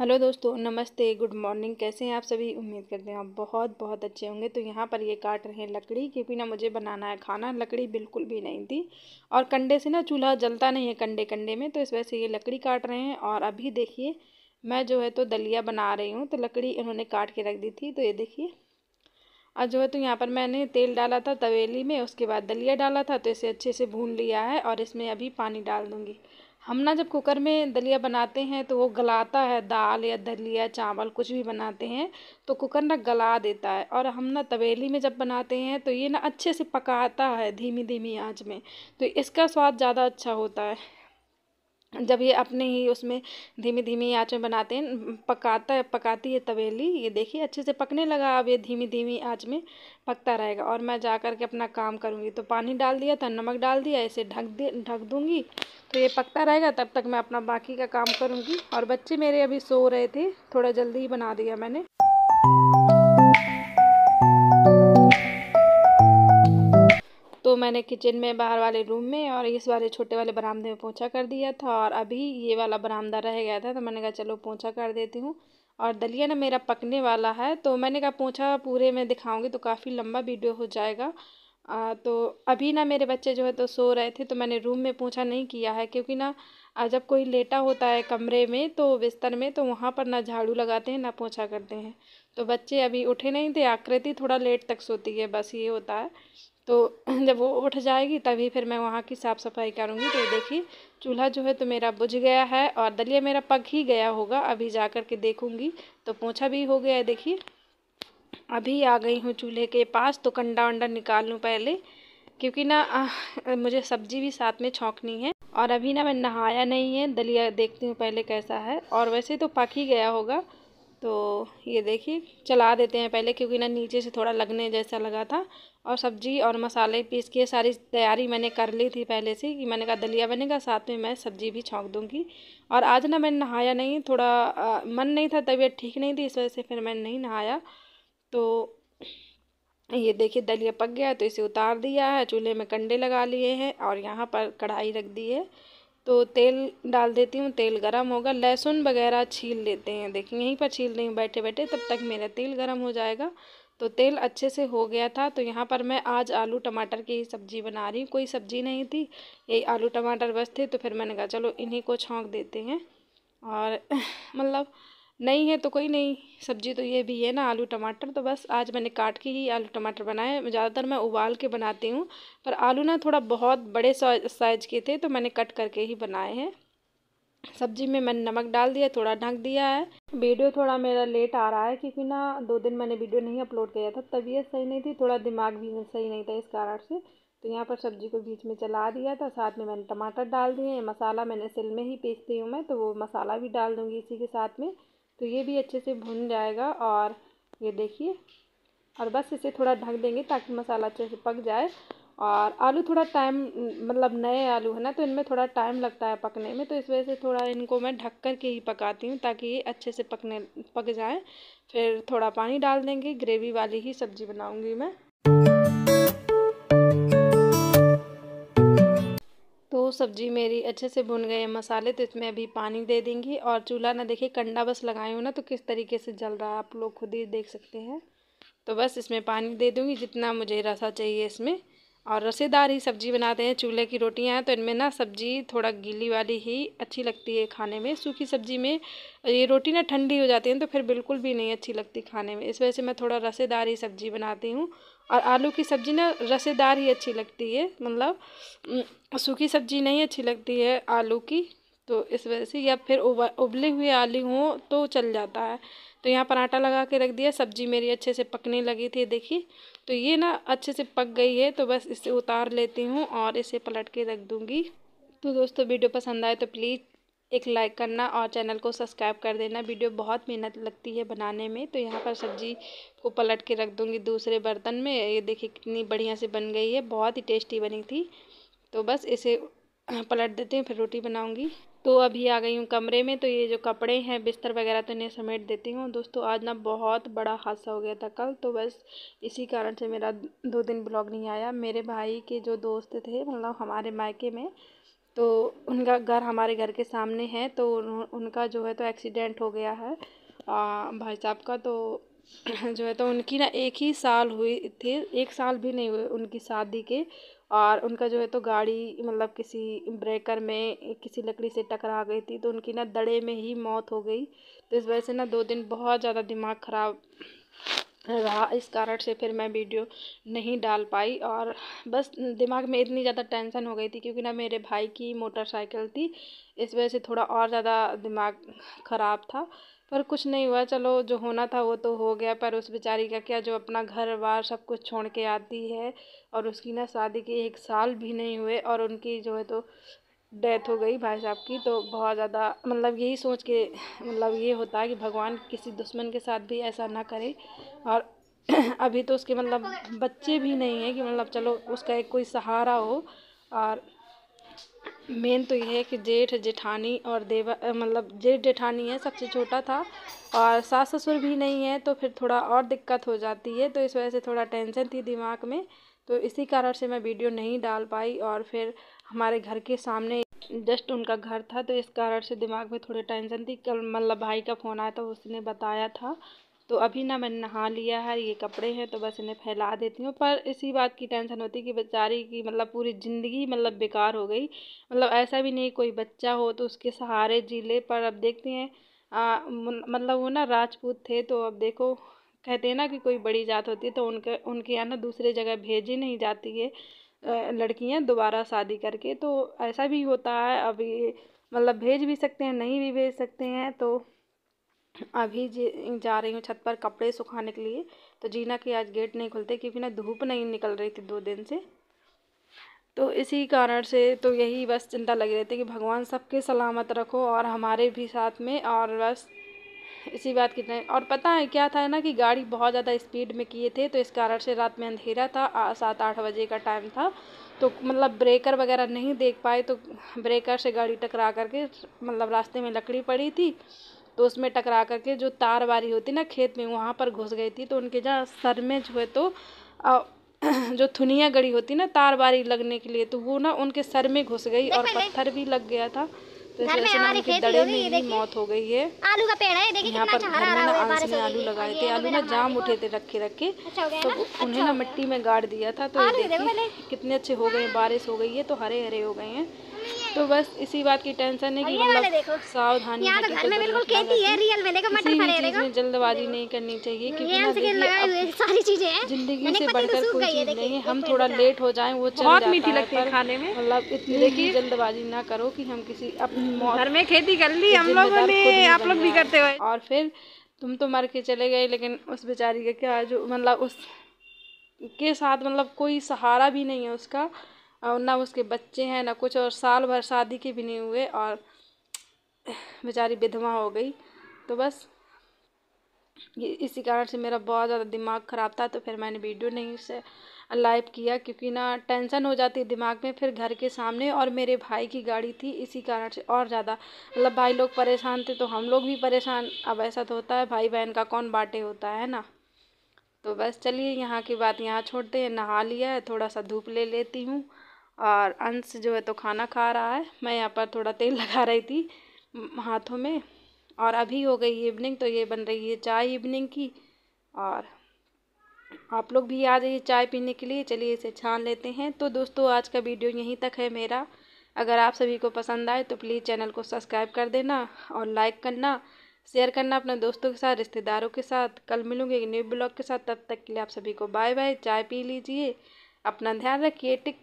hello दोस्तों नमस्ते good morning कैसे हैं आप सभी उम्मीद करते हैं आप बहुत बहुत अच्छे होंगे तो यहाँ पर ये काट रहे हैं लकड़ी क्योंकि ना मुझे बनाना है खाना लकड़ी बिल्कुल भी नहीं थी और कंडे से ना चूल्हा जलता नहीं है कंडे कंडे में तो इस वजह से ये लकड़ी काट रहे हैं और अभी देखिए मैं जो है तो दलिया बना रही हूँ तो लकड़ी इन्होंने काट के रख दी थी तो ये देखिए और जो है तो यहाँ पर मैंने तेल डाला था तवेली में उसके बाद दलिया डाला था तो इसे अच्छे से भून लिया है और इसमें अभी पानी डाल दूँगी हम ना जब कुकर में दलिया बनाते हैं तो वो गलाता है दाल या दलिया चावल कुछ भी बनाते हैं तो कुकर ना गला देता है और हम ना तवेली में जब बनाते हैं तो ये ना अच्छे से पकाता है धीमी धीमी आंच में तो इसका स्वाद ज़्यादा अच्छा होता है जब ये अपने ही उसमें धीमी धीमी आँच में बनाते हैं पकाता है पकाती है तवेली ये देखिए अच्छे से पकने लगा अब ये धीमी धीमी आँच में पकता रहेगा और मैं जा कर के अपना काम करूँगी तो पानी डाल दिया था नमक डाल दिया इसे ढक दे ढक दूँगी तो ये पकता रहेगा तब तक मैं अपना बाकी का काम करूँगी और बच्चे मेरे अभी सो रहे थे थोड़ा जल्दी ही बना दिया मैंने तो मैंने किचन में बाहर वाले रूम में और इस वाले छोटे वाले बरामदे में पोछा कर दिया था और अभी ये वाला बरामदा रह गया था तो मैंने कहा चलो पोछा कर देती हूँ और दलिया ना मेरा पकने वाला है तो मैंने कहा पोछा पूरे में दिखाऊँगी तो काफ़ी लंबा वीडियो हो जाएगा आ, तो अभी ना मेरे बच्चे जो है तो सो रहे थे तो मैंने रूम में पोछा नहीं किया है क्योंकि ना जब कोई लेटा होता है कमरे में तो बिस्तर में तो वहाँ पर ना झाड़ू लगाते हैं ना पोछा करते हैं तो बच्चे अभी उठे नहीं थे आकृति थोड़ा लेट तक सोती है बस ये होता है तो जब वो उठ जाएगी तभी फिर मैं वहाँ की साफ़ सफाई करूँगी तो देखिए चूल्हा जो है तो मेरा बुझ गया है और दलिया मेरा पक ही गया होगा अभी जा कर के देखूँगी तो पोछा भी हो गया है देखिए अभी आ गई हूँ चूल्हे के पास तो कंडा वंडा निकाल लूँ पहले क्योंकि ना आ, मुझे सब्जी भी साथ में छोंकनी है और अभी ना मैं नहाया नहीं है दलिया देखती हूँ पहले कैसा है और वैसे तो पक ही गया होगा तो ये देखिए चला देते हैं पहले क्योंकि ना नीचे से थोड़ा लगने जैसा लगा था और सब्ज़ी और मसाले पीस के सारी तैयारी मैंने कर ली थी पहले से कि मैंने कहा दलिया बनेगा साथ में मैं सब्ज़ी भी छोंक दूंगी और आज ना मैंने नहाया नहीं थोड़ा आ, मन नहीं था तबीयत ठीक नहीं थी इस वजह से फिर मैंने नहीं नहाया तो ये देखिए दलिया पक गया तो इसे उतार दिया है चूल्हे में कंडे लगा लिए हैं और यहाँ पर कढ़ाई रख दी है तो तेल डाल देती हूँ तेल गरम होगा लहसुन वगैरह छील लेते हैं देखिए यहीं पर छील रही हूँ बैठे बैठे तब तक मेरा तेल गरम हो जाएगा तो तेल अच्छे से हो गया था तो यहाँ पर मैं आज आलू टमाटर की सब्ज़ी बना रही हूँ कोई सब्ज़ी नहीं थी यही आलू टमाटर बस थे तो फिर मैंने कहा चलो इन्हीं को छोंक देते हैं और मतलब नहीं है तो कोई नहीं सब्ज़ी तो ये भी है ना आलू टमाटर तो बस आज मैंने काट के ही आलू टमाटर बनाए ज़्यादातर मैं उबाल के बनाती हूँ पर आलू ना थोड़ा बहुत बड़े साइज के थे तो मैंने कट करके ही बनाए हैं सब्जी में मैंने नमक डाल दिया थोड़ा ढक दिया है वीडियो थोड़ा मेरा लेट आ रहा है क्योंकि ना दो दिन मैंने वीडियो नहीं अपलोड किया था तबीयत सही नहीं थी थोड़ा दिमाग भी सही नहीं था इस कारण से तो यहाँ पर सब्जी को बीच में चला दिया था साथ में मैंने टमाटर डाल दिए हैं मसाला मैंने सिल में ही पीसती हूँ मैं तो वो मसाला भी डाल दूँगी इसी के साथ में तो ये भी अच्छे से भुन जाएगा और ये देखिए और बस इसे थोड़ा ढक देंगे ताकि मसाला अच्छे से पक जाए और आलू थोड़ा टाइम मतलब नए आलू है ना तो इनमें थोड़ा टाइम लगता है पकने में तो इस वजह से थोड़ा इनको मैं ढक कर के ही पकाती हूँ ताकि ये अच्छे से पकने पक जाएँ फिर थोड़ा पानी डाल देंगे ग्रेवी वाली ही सब्ज़ी बनाऊँगी मैं तो सब्जी मेरी अच्छे से भुन गए मसाले तो इसमें अभी पानी दे देंगी और चूल्हा ना देखिए कंडा बस लगाए हूँ ना तो किस तरीके से जल रहा है आप लोग खुद ही देख सकते हैं तो बस इसमें पानी दे दूँगी जितना मुझे रसा चाहिए इसमें और रसेदार ही सब्ज़ी बनाते हैं चूल्हे की रोटियां हैं तो इनमें ना सब्ज़ी थोड़ा गीली वाली ही अच्छी लगती है खाने में सूखी सब्ज़ी में ये रोटी ना ठंडी हो जाती है तो फिर बिल्कुल भी नहीं अच्छी लगती खाने में इस वजह से मैं थोड़ा रसेदार ही सब्ज़ी बनाती हूँ और आलू की सब्ज़ी ना रसेदार ही अच्छी लगती है मतलब सूखी सब्ज़ी नहीं अच्छी लगती है आलू की तो इस वजह से या फिर उबले हुए आलू हों तो चल जाता है तो यहाँ पर आटा लगा के रख दिया सब्जी मेरी अच्छे से पकने लगी थी देखिए तो ये ना अच्छे से पक गई है तो बस इसे उतार लेती हूँ और इसे पलट के रख दूँगी तो दोस्तों वीडियो पसंद आए तो प्लीज़ एक लाइक करना और चैनल को सब्सक्राइब कर देना वीडियो बहुत मेहनत लगती है बनाने में तो यहाँ पर सब्जी को पलट के रख दूँगी दूसरे बर्तन में ये देखिए कितनी बढ़िया से बन गई है बहुत ही टेस्टी बनी थी तो बस इसे पलट देते हैं फिर रोटी बनाऊँगी तो अभी आ गई हूँ कमरे में तो ये जो कपड़े हैं बिस्तर वगैरह तो इन्हें समेट देती हूँ दोस्तों आज ना बहुत बड़ा हादसा हो गया था कल तो बस इसी कारण से मेरा दो दिन ब्लॉग नहीं आया मेरे भाई के जो दोस्त थे मतलब हमारे मायके में तो उनका घर हमारे घर के सामने है तो उनका जो है तो एक्सीडेंट हो गया है आ, भाई साहब का तो जो है तो उनकी ना एक ही साल हुई थी एक साल भी नहीं हुए उनकी शादी के और उनका जो है तो गाड़ी मतलब किसी ब्रेकर में किसी लकड़ी से टकरा गई थी तो उनकी ना दड़े में ही मौत हो गई तो इस वजह से ना दो दिन बहुत ज़्यादा दिमाग ख़राब रहा इस कारण से फिर मैं वीडियो नहीं डाल पाई और बस दिमाग में इतनी ज़्यादा टेंशन हो गई थी क्योंकि ना मेरे भाई की मोटरसाइकिल थी इस वजह से थोड़ा और ज़्यादा दिमाग ख़राब था पर कुछ नहीं हुआ चलो जो होना था वो तो हो गया पर उस बेचारी का क्या जो अपना घर बार सब कुछ छोड़ के आती है और उसकी ना शादी के एक साल भी नहीं हुए और उनकी जो है तो डेथ हो गई भाई साहब की तो बहुत ज़्यादा मतलब यही सोच के मतलब ये होता है कि भगवान किसी दुश्मन के साथ भी ऐसा ना करे और अभी तो उसके मतलब बच्चे भी नहीं हैं कि मतलब चलो उसका एक कोई सहारा हो और मेन तो ये है कि जेठ जेठानी और देवा मतलब जेठ जेठानी है सबसे छोटा था और सास ससुर भी नहीं है तो फिर थोड़ा और दिक्कत हो जाती है तो इस वजह से थोड़ा टेंशन थी दिमाग में तो इसी कारण से मैं वीडियो नहीं डाल पाई और फिर हमारे घर के सामने जस्ट उनका घर था तो इस कारण से दिमाग में थोड़ी टेंशन थी कल मतलब भाई का फ़ोन आया था उसने बताया था तो अभी ना मैंने नहा लिया है ये कपड़े हैं तो बस इन्हें फैला देती हूँ पर इसी बात की टेंशन होती है कि बेचारी की मतलब पूरी ज़िंदगी मतलब बेकार हो गई मतलब ऐसा भी नहीं कोई बच्चा हो तो उसके सहारे जी ले पर अब देखते हैं आ, मतलब वो ना राजपूत थे तो अब देखो कहते हैं ना कि कोई बड़ी जात होती है तो उनके उनके यहाँ ना दूसरे जगह भेजी नहीं जाती है लड़कियाँ दोबारा शादी करके तो ऐसा भी होता है अभी मतलब भेज भी सकते हैं नहीं भी भेज सकते हैं तो अभी जी जा रही हूँ छत पर कपड़े सुखाने के लिए तो जीना के आज गेट नहीं खुलते क्योंकि ना धूप नहीं निकल रही थी दो दिन से तो इसी कारण से तो यही बस चिंता लगी रहती है कि भगवान सबके सलामत रखो और हमारे भी साथ में और बस इसी बात की नहीं और पता है क्या था ना कि गाड़ी बहुत ज़्यादा स्पीड में किए थे तो इस कारण से रात में अंधेरा था सात आठ बजे का टाइम था तो मतलब ब्रेकर वगैरह नहीं देख पाए तो ब्रेकर से गाड़ी टकरा करके मतलब रास्ते में लकड़ी पड़ी थी तो उसमें टकरा करके जो तार वारी होती ना खेत में वहाँ पर घुस गई थी तो उनके जहाँ सर में जो है तो जो थुनिया गड़ी होती ना तार वारी लगने के लिए तो वो ना उनके सर में घुस गई और पत्थर भी लग गया था तो इस वजह से ना दड़े में ही मौत हो गई है आलू का पेड़ है यहाँ पर घर में ना आंस में आलू लगाए थे आलू ना जाम उठे थे रखे रखे अच्छा तो उन्हें अच्छा ना मिट्टी में गाड़ दिया था तो देखिए कितने अच्छे हो गए बारिश हो गई है तो हरे हरे हो गए हैं तो बस इसी बात की टेंशन है कि मतलब सावधानी तो में तो जल्दबाजी नहीं करनी चाहिए क्योंकि सारी चीज़ें हैं जिंदगी से तो बढ़कर नहीं है हम थोड़ा लेट हो जाएं वो बहुत मीठी लगती है खाने में मतलब इतनी देखिए जल्दबाजी ना करो कि हम किसी अपनी घर में खेती कर ली हम लोगों ने आप लोग भी करते हुए और फिर तुम तो मर के चले गए लेकिन उस बेचारी का क्या जो मतलब उस के साथ मतलब कोई सहारा भी नहीं है उसका और ना उसके बच्चे हैं ना कुछ और साल भर शादी के भी नहीं हुए और बेचारी विधवा हो गई तो बस ये इसी कारण से मेरा बहुत ज़्यादा दिमाग ख़राब था तो फिर मैंने वीडियो नहीं से लाइव किया क्योंकि ना टेंशन हो जाती है दिमाग में फिर घर के सामने और मेरे भाई की गाड़ी थी इसी कारण से और ज़्यादा मतलब भाई लोग परेशान थे तो हम लोग भी परेशान अब ऐसा तो होता है भाई बहन का कौन बाटे होता है ना तो बस चलिए यहाँ की बात यहाँ छोड़ते हैं नहा लिया है थोड़ा सा धूप ले लेती हूँ और अंश जो है तो खाना खा रहा है मैं यहाँ पर थोड़ा तेल लगा रही थी हाथों में और अभी हो गई इवनिंग तो ये बन रही है चाय इवनिंग की और आप लोग भी आ जाइए चाय पीने के लिए चलिए इसे छान लेते हैं तो दोस्तों आज का वीडियो यहीं तक है मेरा अगर आप सभी को पसंद आए तो प्लीज़ चैनल को सब्सक्राइब कर देना और लाइक करना शेयर करना अपने दोस्तों के साथ रिश्तेदारों के साथ कल मिलूंगी एक न्यू ब्लॉग के साथ तब तक के लिए आप सभी को बाय बाय चाय पी लीजिए अपना ध्यान रखिए टिक